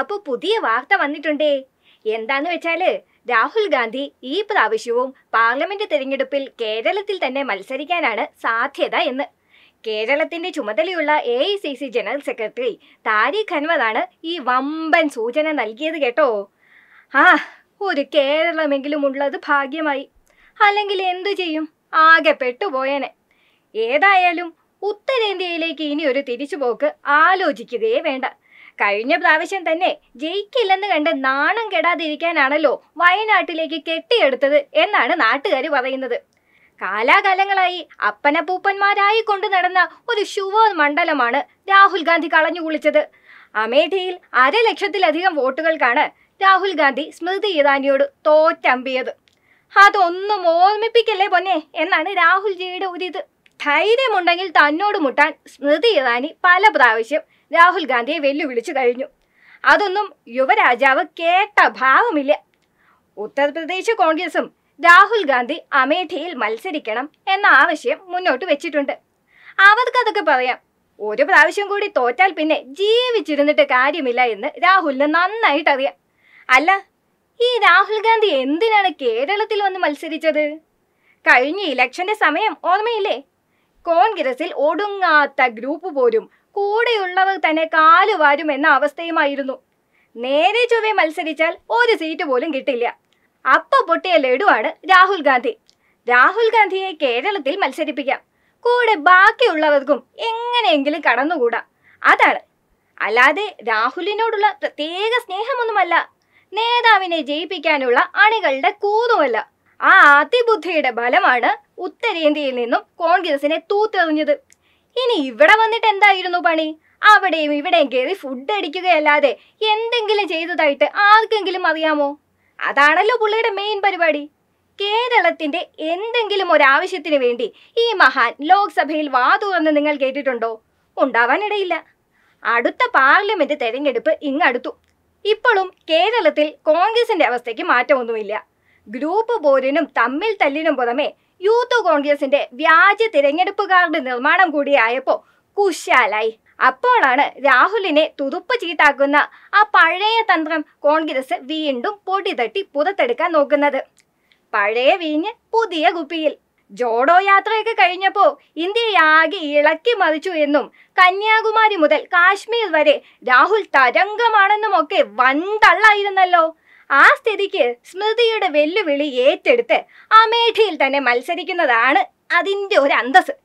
അപ്പോൾ പുതിയ വാർത്ത വന്നിട്ടുണ്ടേ എന്താന്ന് വെച്ചാല് രാഹുൽ ഗാന്ധി ഈ പ്രാവശ്യവും പാർലമെന്റ് തെരഞ്ഞെടുപ്പിൽ കേരളത്തിൽ തന്നെ മത്സരിക്കാനാണ് സാധ്യത എന്ന് കേരളത്തിന്റെ ചുമതലയുള്ള A I C C general secretary Tariq അൻവറാണ് ഈ വമ്പൻ സൂചന നൽകിയത് കേട്ടോ ആ ഒരു കേരളമെങ്കിലും ഉള്ളത് ഭാഗ്യമായി അല്ലെങ്കിൽ എന്തു ചെയ്യും ആകെ പെട്ടുപോയനെ ഏതായാലും ഉത്തരേന്ത്യയിലേക്ക് ഇനി ഒരു തിരിച്ചുപോക്ക് ആലോചിക്കുകയേ വേണ്ട കഴിഞ്ഞ പ്രാവശ്യം തന്നെ ജയിക്കില്ലെന്ന് കണ്ട് നാണം കെടാതിരിക്കാനാണല്ലോ വയനാട്ടിലേക്ക് കെട്ടിയെടുത്തത് എന്നാണ് നാട്ടുകാർ പറയുന്നത് കാലാകാലങ്ങളായി അപ്പനപ്പൂപ്പന്മാരായി കൊണ്ടു നടന്ന ഒരു ശുവോ മണ്ഡലമാണ് രാഹുൽ ഗാന്ധി കളഞ്ഞു കുളിച്ചത് അമേഠിയിൽ അരലക്ഷത്തിലധികം വോട്ടുകൾക്കാണ് രാഹുൽ ഗാന്ധി സ്മൃതി ഇറാനിയോട് തോറ്റമ്പിയത് അതൊന്നും ഓർമ്മിപ്പിക്കല്ലേ പൊന്നെ എന്നാണ് രാഹുൽ ഒരു ഇത് ധൈര്യമുണ്ടെങ്കിൽ തന്നോട് മുട്ടാൻ സ്മൃതി ഇറാനി പല പ്രാവശ്യം രാഹുൽ ഗാന്ധിയെ വെല്ലുവിളിച്ചു കഴിഞ്ഞു അതൊന്നും യുവരാജാവ് കേട്ട ഭാവമില്ല ഉത്തർപ്രദേശ് കോൺഗ്രസും രാഹുൽ ഗാന്ധി അമേഠിയിൽ മത്സരിക്കണം എന്ന ആവശ്യം മുന്നോട്ട് വെച്ചിട്ടുണ്ട് അവർക്കതൊക്കെ പറയാം ഒരു പ്രാവശ്യം കൂടി തോറ്റാൽ പിന്നെ ജീവിച്ചിരുന്നിട്ട് കാര്യമില്ല എന്ന് രാഹുലിന് നന്നായിട്ട് അറിയാം അല്ല ഈ രാഹുൽ ഗാന്ധി എന്തിനാണ് കേരളത്തിൽ വന്ന് മത്സരിച്ചത് കഴിഞ്ഞ ഇലക്ഷന്റെ സമയം ഓർമ്മയില്ലേ കോൺഗ്രസിൽ ഒടുങ്ങാത്ത ഗ്രൂപ്പ് പോലും കൂടെയുള്ളവർ തന്നെ കാല് വാരും എന്ന അവസ്ഥയുമായിരുന്നു നേരെ ചൊവ്വെ മത്സരിച്ചാൽ ഒരു സീറ്റ് പോലും കിട്ടില്ല അപ്പ പൊട്ടിയ ലഡുവാണ് രാഹുൽ ഗാന്ധി രാഹുൽ ഗാന്ധിയെ കേരളത്തിൽ മത്സരിപ്പിക്കാം കൂടെ ബാക്കിയുള്ളവർക്കും എങ്ങനെയെങ്കിലും കടന്നുകൂടാ അതാണ് അല്ലാതെ രാഹുലിനോടുള്ള പ്രത്യേക സ്നേഹമൊന്നുമല്ല നേതാവിനെ ജയിപ്പിക്കാനുള്ള അണികളുടെ കൂതുമല്ല ആ അതിബുദ്ധിയുടെ ബലമാണ് ഉത്തരേന്ത്യയിൽ നിന്നും കോൺഗ്രസിനെ തൂത്തെറിഞ്ഞത് ഇനി ഇവിടെ വന്നിട്ട് എന്തായിരുന്നു പണി അവിടെയും ഇവിടെയും കയറി ഫുഡ് അടിക്കുകയല്ലാതെ എന്തെങ്കിലും ചെയ്തതായിട്ട് ആർക്കെങ്കിലും അറിയാമോ അതാണല്ലോ പുള്ളിയുടെ മെയിൻ പരിപാടി കേരളത്തിന്റെ എന്തെങ്കിലും ഒരാവശ്യത്തിന് വേണ്ടി ഈ മഹാൻ ലോക്സഭയിൽ വാതുവെന്ന് നിങ്ങൾ കേട്ടിട്ടുണ്ടോ ഉണ്ടാവാനിടയില്ല അടുത്ത പാർലമെന്റ് തെരഞ്ഞെടുപ്പ് ഇങ്ങടുത്തു ഇപ്പോഴും കേരളത്തിൽ കോൺഗ്രസിന്റെ അവസ്ഥയ്ക്ക് മാറ്റമൊന്നുമില്ല ഗ്രൂപ്പ് പോരിനും തമ്മിൽ തല്ലിനും പുറമെ യൂത്ത് കോൺഗ്രസിന്റെ വ്യാജ തിരഞ്ഞെടുപ്പ് കാർഡ് നിർമ്മാണം കൂടിയായപ്പോ കുശാലായി അപ്പോഴാണ് രാഹുലിനെ തുതുപ്പ് ചീട്ടാക്കുന്ന ആ പഴയ തന്ത്രം കോൺഗ്രസ് വീണ്ടും പൊടി തട്ടി പുറത്തെടുക്കാൻ നോക്കുന്നത് പഴയ വീഞ്ഞ് പുതിയ കുപ്പിയിൽ ജോഡോ യാത്രയൊക്കെ കഴിഞ്ഞപ്പോൾ ഇന്ത്യയാകെ ഇളക്കി മറിച്ചു എന്നും കന്യാകുമാരി മുതൽ കാശ്മീർ വരെ രാഹുൽ തരംഗമാണെന്നും ഒക്കെ വൻ തള്ളായിരുന്നല്ലോ ആ സ്ഥിതിക്ക് സ്മൃതിയുടെ വെല്ലുവിളി ഏറ്റെടുത്ത് അമേഠിയിൽ തന്നെ മത്സരിക്കുന്നതാണ് അതിൻ്റെ ഒരു അന്തസ്സ്